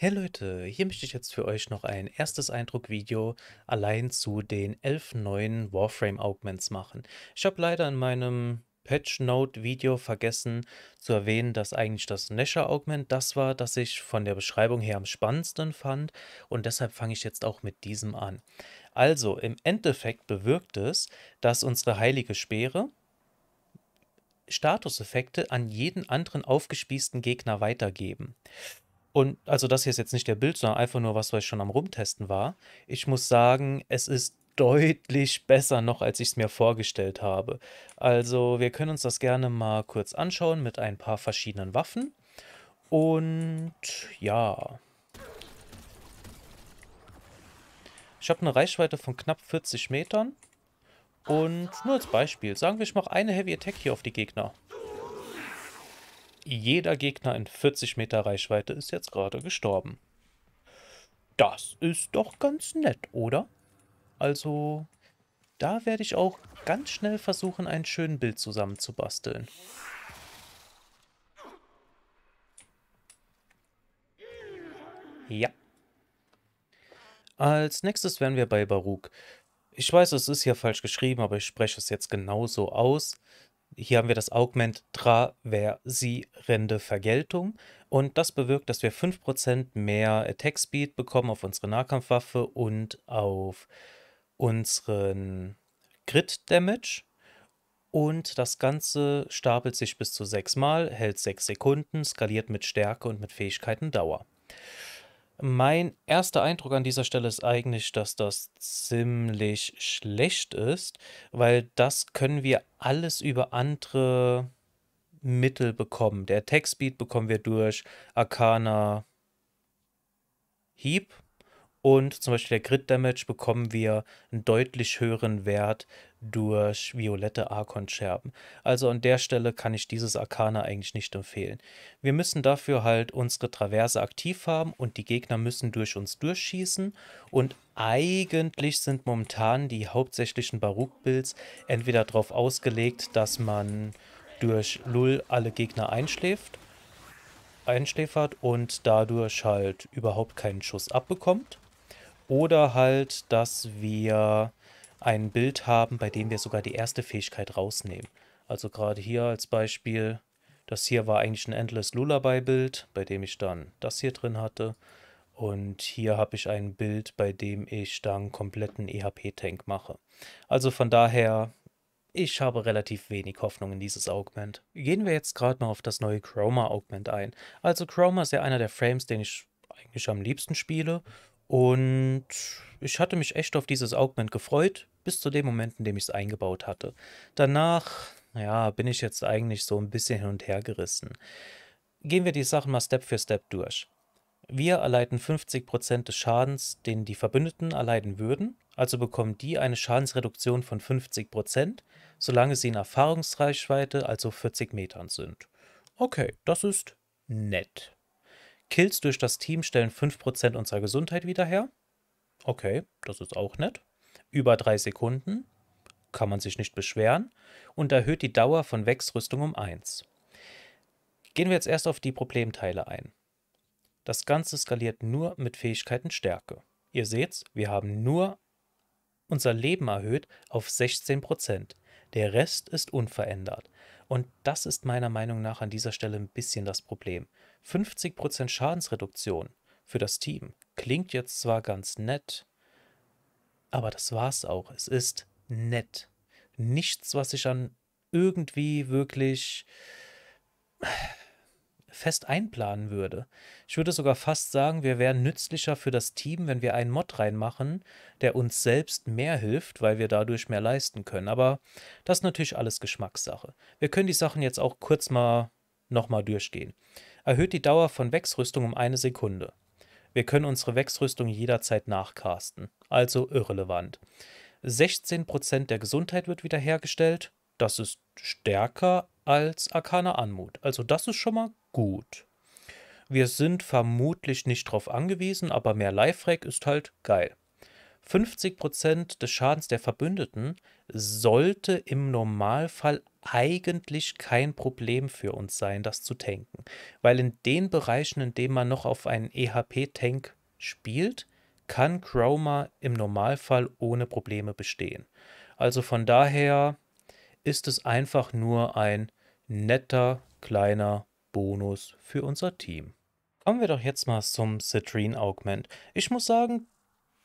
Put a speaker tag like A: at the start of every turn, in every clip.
A: Hey Leute, hier möchte ich jetzt für euch noch ein erstes Eindruckvideo allein zu den elf neuen Warframe Augments machen. Ich habe leider in meinem Patch Note Video vergessen zu erwähnen, dass eigentlich das Nasher Augment das war, das ich von der Beschreibung her am spannendsten fand und deshalb fange ich jetzt auch mit diesem an. Also im Endeffekt bewirkt es, dass unsere heilige Speere, Statuseffekte an jeden anderen aufgespießten Gegner weitergeben. Und also das hier ist jetzt nicht der Bild, sondern einfach nur was, was ich schon am Rumtesten war. Ich muss sagen, es ist deutlich besser noch, als ich es mir vorgestellt habe. Also wir können uns das gerne mal kurz anschauen mit ein paar verschiedenen Waffen. Und ja. Ich habe eine Reichweite von knapp 40 Metern. Und nur als Beispiel, sagen wir, ich mache eine Heavy Attack hier auf die Gegner jeder Gegner in 40 Meter Reichweite ist jetzt gerade gestorben. Das ist doch ganz nett, oder? Also, da werde ich auch ganz schnell versuchen, ein schönes Bild zusammenzubasteln. Ja. Als nächstes wären wir bei Baruch. Ich weiß, es ist hier falsch geschrieben, aber ich spreche es jetzt genauso aus. Hier haben wir das Augment traversierende Vergeltung und das bewirkt, dass wir 5% mehr Attack Speed bekommen auf unsere Nahkampfwaffe und auf unseren Grid Damage. Und das Ganze stapelt sich bis zu 6 Mal, hält 6 Sekunden, skaliert mit Stärke und mit Fähigkeiten Dauer. Mein erster Eindruck an dieser Stelle ist eigentlich, dass das ziemlich schlecht ist, weil das können wir alles über andere Mittel bekommen. Der Attack-Speed bekommen wir durch Arcana Heap und zum Beispiel der Grid-Damage bekommen wir einen deutlich höheren Wert durch violette Arkon-Scherben. Also an der Stelle kann ich dieses Arcana eigentlich nicht empfehlen. Wir müssen dafür halt unsere Traverse aktiv haben und die Gegner müssen durch uns durchschießen. Und eigentlich sind momentan die hauptsächlichen Baruch-Builds entweder darauf ausgelegt, dass man durch Lull alle Gegner einschläft, einschläfert und dadurch halt überhaupt keinen Schuss abbekommt. Oder halt, dass wir ein Bild haben, bei dem wir sogar die erste Fähigkeit rausnehmen. Also gerade hier als Beispiel, das hier war eigentlich ein Endless Lullaby Bild, bei dem ich dann das hier drin hatte. Und hier habe ich ein Bild, bei dem ich dann kompletten EHP-Tank mache. Also von daher, ich habe relativ wenig Hoffnung in dieses Augment. Gehen wir jetzt gerade mal auf das neue Chroma Augment ein. Also Chroma ist ja einer der Frames, den ich eigentlich am liebsten spiele und ich hatte mich echt auf dieses Augment gefreut, bis zu dem Moment, in dem ich es eingebaut hatte. Danach, ja, bin ich jetzt eigentlich so ein bisschen hin und her gerissen. Gehen wir die Sachen mal Step für Step durch. Wir erleiden 50% des Schadens, den die Verbündeten erleiden würden, also bekommen die eine Schadensreduktion von 50%, solange sie in Erfahrungsreichweite, also 40 Metern sind. Okay, das ist nett. Kills durch das Team stellen 5% unserer Gesundheit wieder her. Okay, das ist auch nett. Über 3 Sekunden. Kann man sich nicht beschweren. Und erhöht die Dauer von Wechsrüstung um 1. Gehen wir jetzt erst auf die Problemteile ein. Das Ganze skaliert nur mit Fähigkeiten Stärke. Ihr seht's, wir haben nur unser Leben erhöht auf 16%. Der Rest ist unverändert. Und das ist meiner Meinung nach an dieser Stelle ein bisschen das Problem. 50% Schadensreduktion für das Team klingt jetzt zwar ganz nett, aber das war's auch. Es ist nett. Nichts, was sich an irgendwie wirklich fest einplanen würde. Ich würde sogar fast sagen, wir wären nützlicher für das Team, wenn wir einen Mod reinmachen, der uns selbst mehr hilft, weil wir dadurch mehr leisten können. Aber das ist natürlich alles Geschmackssache. Wir können die Sachen jetzt auch kurz mal nochmal durchgehen erhöht die Dauer von Wechsrüstung um eine Sekunde. Wir können unsere Wechsrüstung jederzeit nachcasten, also irrelevant. 16% der Gesundheit wird wiederhergestellt, das ist stärker als Arcana Anmut, also das ist schon mal gut. Wir sind vermutlich nicht drauf angewiesen, aber mehr Life-Rack ist halt geil. 50% des Schadens der Verbündeten sollte im Normalfall eigentlich kein Problem für uns sein, das zu tanken. Weil in den Bereichen, in denen man noch auf einen EHP-Tank spielt, kann Chroma im Normalfall ohne Probleme bestehen. Also von daher ist es einfach nur ein netter kleiner Bonus für unser Team. Kommen wir doch jetzt mal zum Citrine Augment. Ich muss sagen,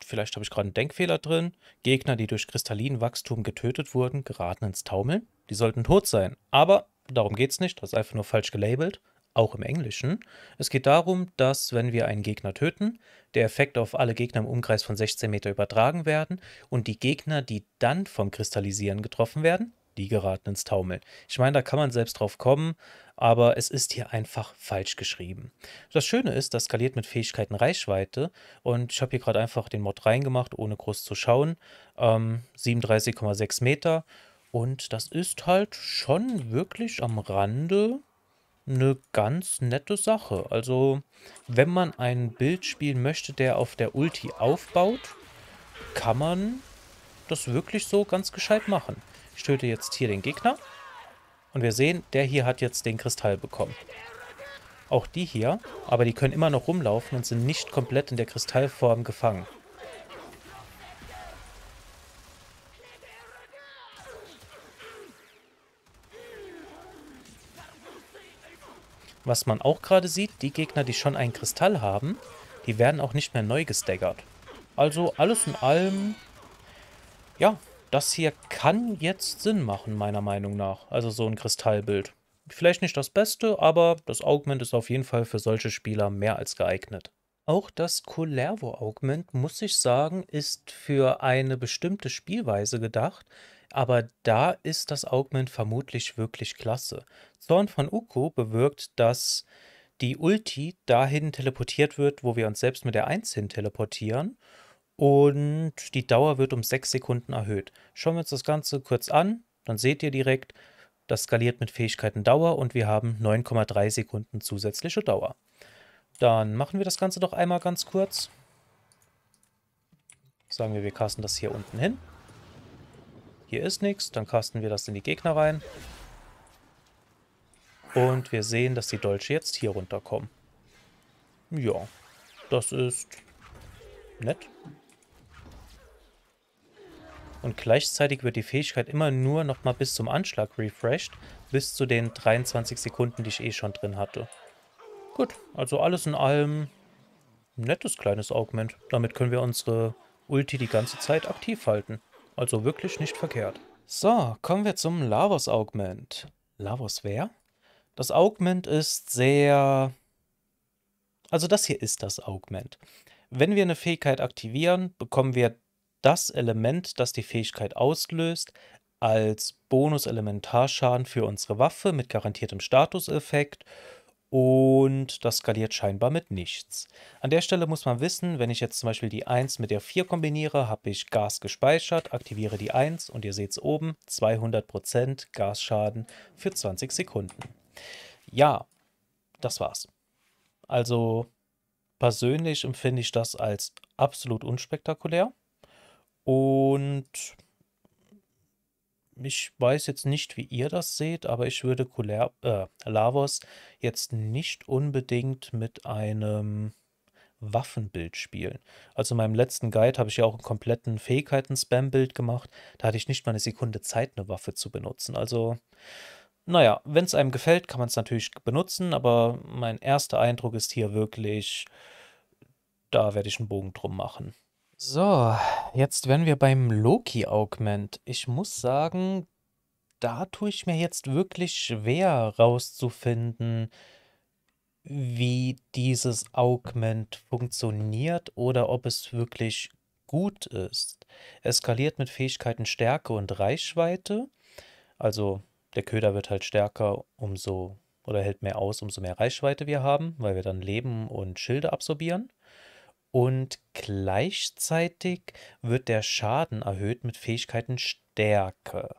A: vielleicht habe ich gerade einen Denkfehler drin. Gegner, die durch Kristallinwachstum getötet wurden, geraten ins Taumeln. Die sollten tot sein. Aber darum geht es nicht, das ist einfach nur falsch gelabelt. Auch im Englischen. Es geht darum, dass, wenn wir einen Gegner töten, der Effekt auf alle Gegner im Umkreis von 16 Meter übertragen werden und die Gegner, die dann vom Kristallisieren getroffen werden, die geraten ins Taumeln. Ich meine, da kann man selbst drauf kommen aber es ist hier einfach falsch geschrieben. Das Schöne ist, das skaliert mit Fähigkeiten Reichweite und ich habe hier gerade einfach den Mod reingemacht, ohne groß zu schauen. Ähm, 37,6 Meter und das ist halt schon wirklich am Rande eine ganz nette Sache. Also, wenn man ein Bild spielen möchte, der auf der Ulti aufbaut, kann man das wirklich so ganz gescheit machen. Ich töte jetzt hier den Gegner. Und wir sehen, der hier hat jetzt den Kristall bekommen. Auch die hier, aber die können immer noch rumlaufen und sind nicht komplett in der Kristallform gefangen. Was man auch gerade sieht, die Gegner, die schon einen Kristall haben, die werden auch nicht mehr neu gestaggert. Also alles in allem, ja, das hier kann jetzt Sinn machen, meiner Meinung nach. Also so ein Kristallbild. Vielleicht nicht das Beste, aber das Augment ist auf jeden Fall für solche Spieler mehr als geeignet. Auch das Colervo Augment, muss ich sagen, ist für eine bestimmte Spielweise gedacht, aber da ist das Augment vermutlich wirklich klasse. Zorn von Uko bewirkt, dass die Ulti dahin teleportiert wird, wo wir uns selbst mit der 1 hin teleportieren und die Dauer wird um 6 Sekunden erhöht. Schauen wir uns das Ganze kurz an, dann seht ihr direkt, das skaliert mit Fähigkeiten Dauer und wir haben 9,3 Sekunden zusätzliche Dauer. Dann machen wir das Ganze doch einmal ganz kurz. Sagen wir, wir casten das hier unten hin. Hier ist nichts, dann casten wir das in die Gegner rein. Und wir sehen, dass die Dolche jetzt hier runterkommen. Ja, das ist nett und gleichzeitig wird die Fähigkeit immer nur nochmal bis zum Anschlag refreshed, bis zu den 23 Sekunden, die ich eh schon drin hatte. Gut, also alles in allem ein nettes kleines Augment. Damit können wir unsere Ulti die ganze Zeit aktiv halten. Also wirklich nicht verkehrt. So, kommen wir zum Lavos Augment. Lavos wer? Das Augment ist sehr... Also das hier ist das Augment. Wenn wir eine Fähigkeit aktivieren, bekommen wir das Element, das die Fähigkeit auslöst, als Bonus-Elementarschaden für unsere Waffe mit garantiertem Statuseffekt und das skaliert scheinbar mit nichts. An der Stelle muss man wissen, wenn ich jetzt zum Beispiel die 1 mit der 4 kombiniere, habe ich Gas gespeichert, aktiviere die 1 und ihr seht es oben, 200% Gasschaden für 20 Sekunden. Ja, das war's. Also persönlich empfinde ich das als absolut unspektakulär. Und ich weiß jetzt nicht, wie ihr das seht, aber ich würde Kuler äh, Lavos jetzt nicht unbedingt mit einem Waffenbild spielen. Also in meinem letzten Guide habe ich ja auch einen kompletten Fähigkeiten-Spam-Bild gemacht. Da hatte ich nicht mal eine Sekunde Zeit, eine Waffe zu benutzen. Also, naja, wenn es einem gefällt, kann man es natürlich benutzen, aber mein erster Eindruck ist hier wirklich, da werde ich einen Bogen drum machen. So, jetzt wären wir beim Loki-Augment. Ich muss sagen, da tue ich mir jetzt wirklich schwer rauszufinden, wie dieses Augment funktioniert oder ob es wirklich gut ist. Es skaliert mit Fähigkeiten Stärke und Reichweite. Also der Köder wird halt stärker, umso oder hält mehr aus, umso mehr Reichweite wir haben, weil wir dann Leben und Schilde absorbieren und gleichzeitig wird der Schaden erhöht mit Fähigkeiten Stärke.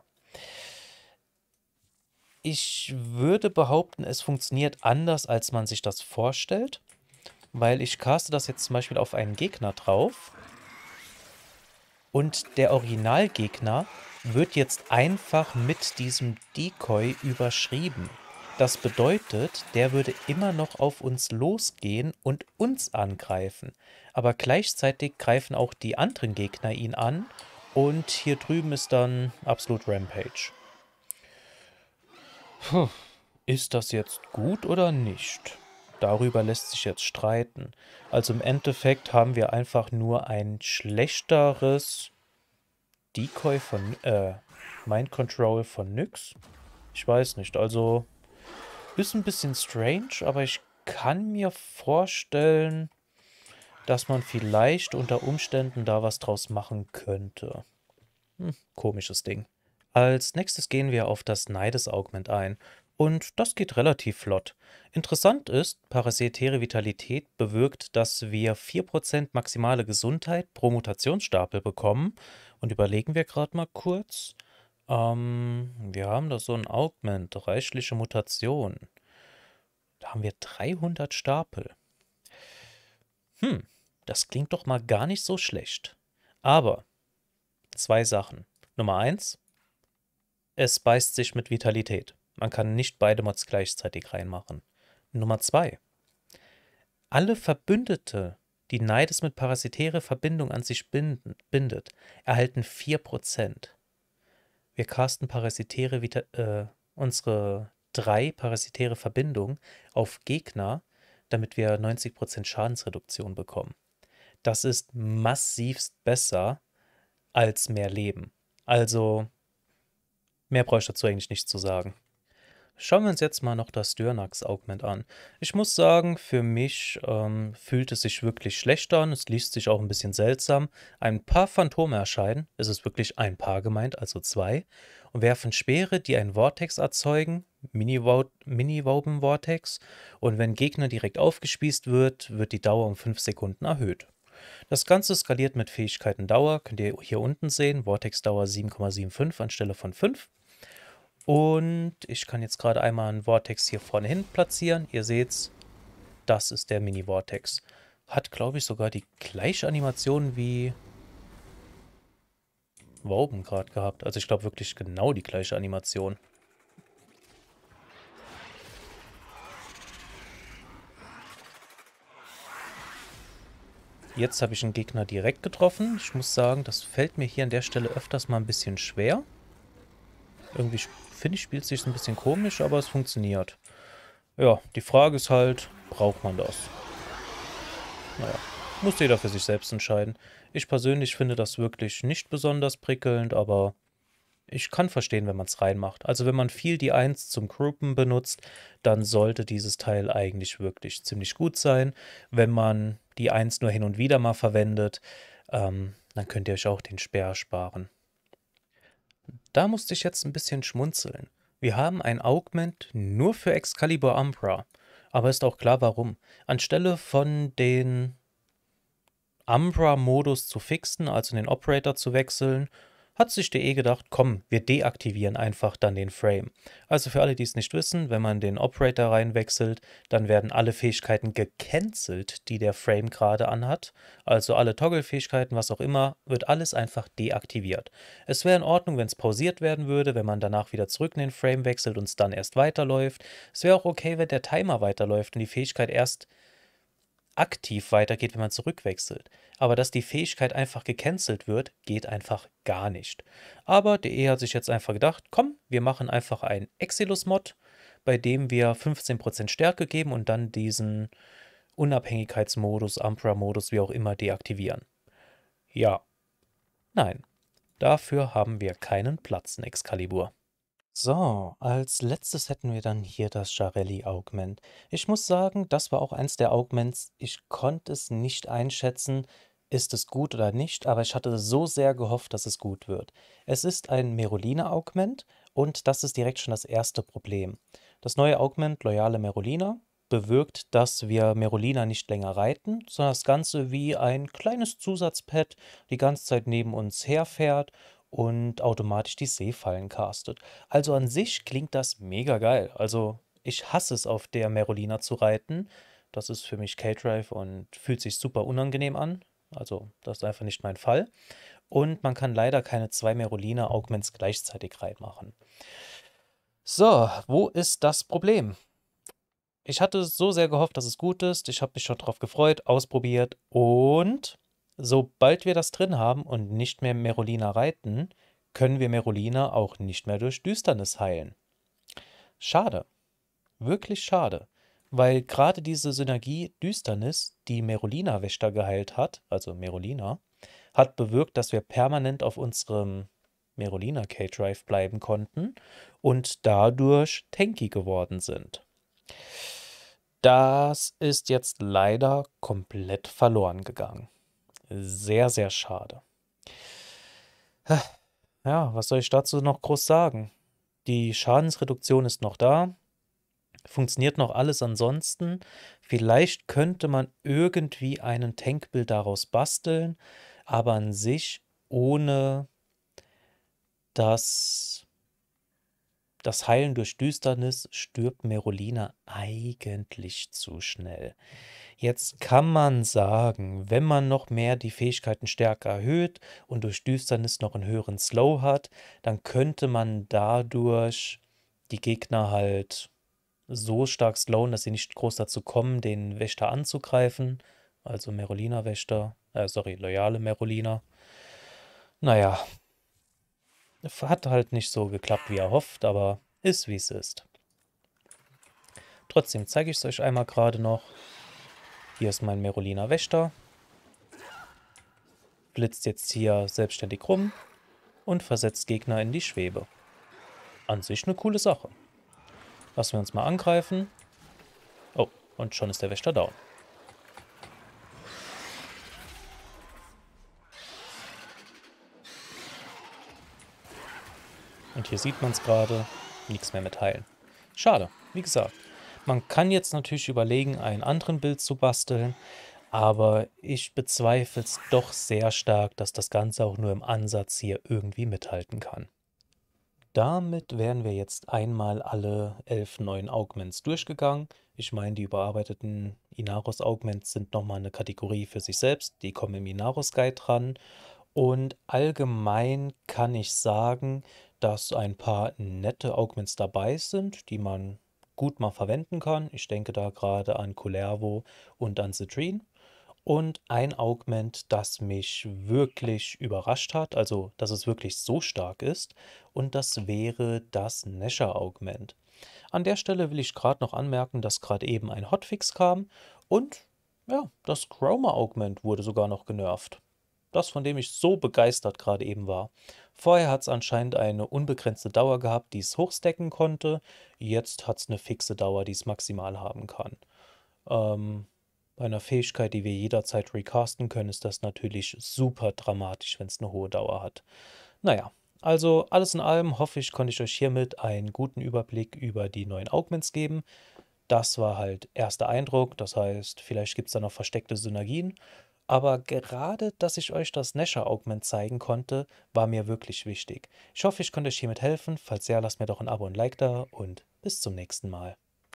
A: Ich würde behaupten, es funktioniert anders, als man sich das vorstellt, weil ich caste das jetzt zum Beispiel auf einen Gegner drauf und der Originalgegner wird jetzt einfach mit diesem Decoy überschrieben. Das bedeutet, der würde immer noch auf uns losgehen und uns angreifen. Aber gleichzeitig greifen auch die anderen Gegner ihn an. Und hier drüben ist dann absolut Rampage. Puh, ist das jetzt gut oder nicht? Darüber lässt sich jetzt streiten. Also im Endeffekt haben wir einfach nur ein schlechteres Decoy von, äh, Mind Control von Nyx. Ich weiß nicht, also ist ein bisschen strange, aber ich kann mir vorstellen, dass man vielleicht unter Umständen da was draus machen könnte. Hm, komisches Ding. Als nächstes gehen wir auf das Neides-Augment ein. Und das geht relativ flott. Interessant ist, parasitäre Vitalität bewirkt, dass wir 4% maximale Gesundheit pro Mutationsstapel bekommen. Und überlegen wir gerade mal kurz. Ähm, wir haben da so ein Augment, reichliche Mutation. Da haben wir 300 Stapel. Hm, das klingt doch mal gar nicht so schlecht. Aber zwei Sachen. Nummer eins, es beißt sich mit Vitalität. Man kann nicht beide Mods gleichzeitig reinmachen. Nummer zwei, alle Verbündete, die Neides mit parasitäre Verbindung an sich binden, bindet, erhalten 4%. Wir casten parasitäre Vita äh, unsere drei parasitäre Verbindungen auf Gegner, damit wir 90% Schadensreduktion bekommen. Das ist massivst besser als mehr Leben. Also mehr brauche ich dazu eigentlich nicht zu sagen. Schauen wir uns jetzt mal noch das Dörnax augment an. Ich muss sagen, für mich ähm, fühlt es sich wirklich schlecht an. Es liest sich auch ein bisschen seltsam. Ein paar Phantome erscheinen, es ist wirklich ein paar gemeint, also zwei, und werfen Speere, die einen Vortex erzeugen, Mini-Wauben-Vortex. Mini und wenn Gegner direkt aufgespießt wird, wird die Dauer um 5 Sekunden erhöht. Das Ganze skaliert mit Fähigkeiten Dauer, könnt ihr hier unten sehen, Vortex-Dauer 7,75 anstelle von 5. Und ich kann jetzt gerade einmal einen Vortex hier vorne hin platzieren. Ihr seht's, das ist der Mini-Vortex. Hat, glaube ich, sogar die gleiche Animation wie Woben gerade gehabt. Also ich glaube wirklich genau die gleiche Animation. Jetzt habe ich einen Gegner direkt getroffen. Ich muss sagen, das fällt mir hier an der Stelle öfters mal ein bisschen schwer. Irgendwie finde ich, spielt sich ein bisschen komisch, aber es funktioniert. Ja, die Frage ist halt, braucht man das? Naja, muss jeder für sich selbst entscheiden. Ich persönlich finde das wirklich nicht besonders prickelnd, aber ich kann verstehen, wenn man es reinmacht. Also wenn man viel die 1 zum Groupen benutzt, dann sollte dieses Teil eigentlich wirklich ziemlich gut sein. Wenn man die 1 nur hin und wieder mal verwendet, ähm, dann könnt ihr euch auch den Speer sparen. Da musste ich jetzt ein bisschen schmunzeln. Wir haben ein Augment nur für Excalibur Umbra, aber ist auch klar warum. Anstelle von den Umbra-Modus zu fixen, also den Operator zu wechseln hat sich DE gedacht, komm, wir deaktivieren einfach dann den Frame. Also für alle, die es nicht wissen, wenn man den Operator reinwechselt, dann werden alle Fähigkeiten gecancelt, die der Frame gerade anhat. Also alle Toggle-Fähigkeiten, was auch immer, wird alles einfach deaktiviert. Es wäre in Ordnung, wenn es pausiert werden würde, wenn man danach wieder zurück in den Frame wechselt und es dann erst weiterläuft. Es wäre auch okay, wenn der Timer weiterläuft und die Fähigkeit erst aktiv weitergeht, wenn man zurückwechselt. Aber dass die Fähigkeit einfach gecancelt wird, geht einfach gar nicht. Aber DE hat sich jetzt einfach gedacht, komm, wir machen einfach einen Exilus-Mod, bei dem wir 15% Stärke geben und dann diesen Unabhängigkeitsmodus, Ampra-Modus, wie auch immer, deaktivieren. Ja. Nein. Dafür haben wir keinen Platz in Excalibur. So, als letztes hätten wir dann hier das Jarelli Augment. Ich muss sagen, das war auch eins der Augments. Ich konnte es nicht einschätzen, ist es gut oder nicht, aber ich hatte so sehr gehofft, dass es gut wird. Es ist ein Merolina Augment und das ist direkt schon das erste Problem. Das neue Augment Loyale Merolina bewirkt, dass wir Merolina nicht länger reiten, sondern das Ganze wie ein kleines Zusatzpad die ganze Zeit neben uns herfährt und automatisch die Seefallen castet. Also an sich klingt das mega geil. Also ich hasse es, auf der Merolina zu reiten. Das ist für mich K-Drive und fühlt sich super unangenehm an. Also das ist einfach nicht mein Fall. Und man kann leider keine zwei Merolina-Augments gleichzeitig reinmachen. So, wo ist das Problem? Ich hatte so sehr gehofft, dass es gut ist. Ich habe mich schon drauf gefreut, ausprobiert und Sobald wir das drin haben und nicht mehr Merolina reiten, können wir Merolina auch nicht mehr durch Düsternis heilen. Schade. Wirklich schade. Weil gerade diese Synergie Düsternis, die Merolina-Wächter geheilt hat, also Merolina, hat bewirkt, dass wir permanent auf unserem Merolina K-Drive bleiben konnten und dadurch tanky geworden sind. Das ist jetzt leider komplett verloren gegangen. Sehr, sehr schade. Ja, was soll ich dazu noch groß sagen? Die Schadensreduktion ist noch da. Funktioniert noch alles ansonsten. Vielleicht könnte man irgendwie einen Tankbild daraus basteln, aber an sich ohne dass das Heilen durch Düsternis stirbt Merolina eigentlich zu schnell. Jetzt kann man sagen, wenn man noch mehr die Fähigkeiten stärker erhöht und durch Düsternis noch einen höheren Slow hat, dann könnte man dadurch die Gegner halt so stark slowen, dass sie nicht groß dazu kommen, den Wächter anzugreifen. Also Merolina-Wächter, äh, sorry, loyale Merolina. Naja, hat halt nicht so geklappt, wie er hofft, aber ist, wie es ist. Trotzdem zeige ich es euch einmal gerade noch. Hier ist mein Meroliner Wächter. Blitzt jetzt hier selbstständig rum und versetzt Gegner in die Schwebe. An sich eine coole Sache. Lassen wir uns mal angreifen. Oh, und schon ist der Wächter down. Und hier sieht man es gerade. Nichts mehr mit heilen. Schade, wie gesagt. Man kann jetzt natürlich überlegen, einen anderen Bild zu basteln, aber ich bezweifle es doch sehr stark, dass das Ganze auch nur im Ansatz hier irgendwie mithalten kann. Damit wären wir jetzt einmal alle elf neuen Augments durchgegangen. Ich meine, die überarbeiteten Inaros Augments sind nochmal eine Kategorie für sich selbst. Die kommen im Inaros Guide dran. Und allgemein kann ich sagen, dass ein paar nette Augments dabei sind, die man gut mal verwenden kann. Ich denke da gerade an Colervo und an Citrine. Und ein Augment, das mich wirklich überrascht hat, also dass es wirklich so stark ist, und das wäre das Nesher-Augment. An der Stelle will ich gerade noch anmerken, dass gerade eben ein Hotfix kam und ja, das Chroma Augment wurde sogar noch genervt. Das, von dem ich so begeistert gerade eben war. Vorher hat es anscheinend eine unbegrenzte Dauer gehabt, die es hochstecken konnte. Jetzt hat es eine fixe Dauer, die es maximal haben kann. Ähm, bei einer Fähigkeit, die wir jederzeit recasten können, ist das natürlich super dramatisch, wenn es eine hohe Dauer hat. Naja, also alles in allem hoffe ich, konnte ich euch hiermit einen guten Überblick über die neuen Augments geben. Das war halt erster Eindruck, das heißt, vielleicht gibt es da noch versteckte Synergien. Aber gerade, dass ich euch das Nesher Augment zeigen konnte, war mir wirklich wichtig. Ich hoffe, ich konnte euch hiermit helfen. Falls ja, lasst mir doch ein Abo und ein Like da und bis zum nächsten Mal.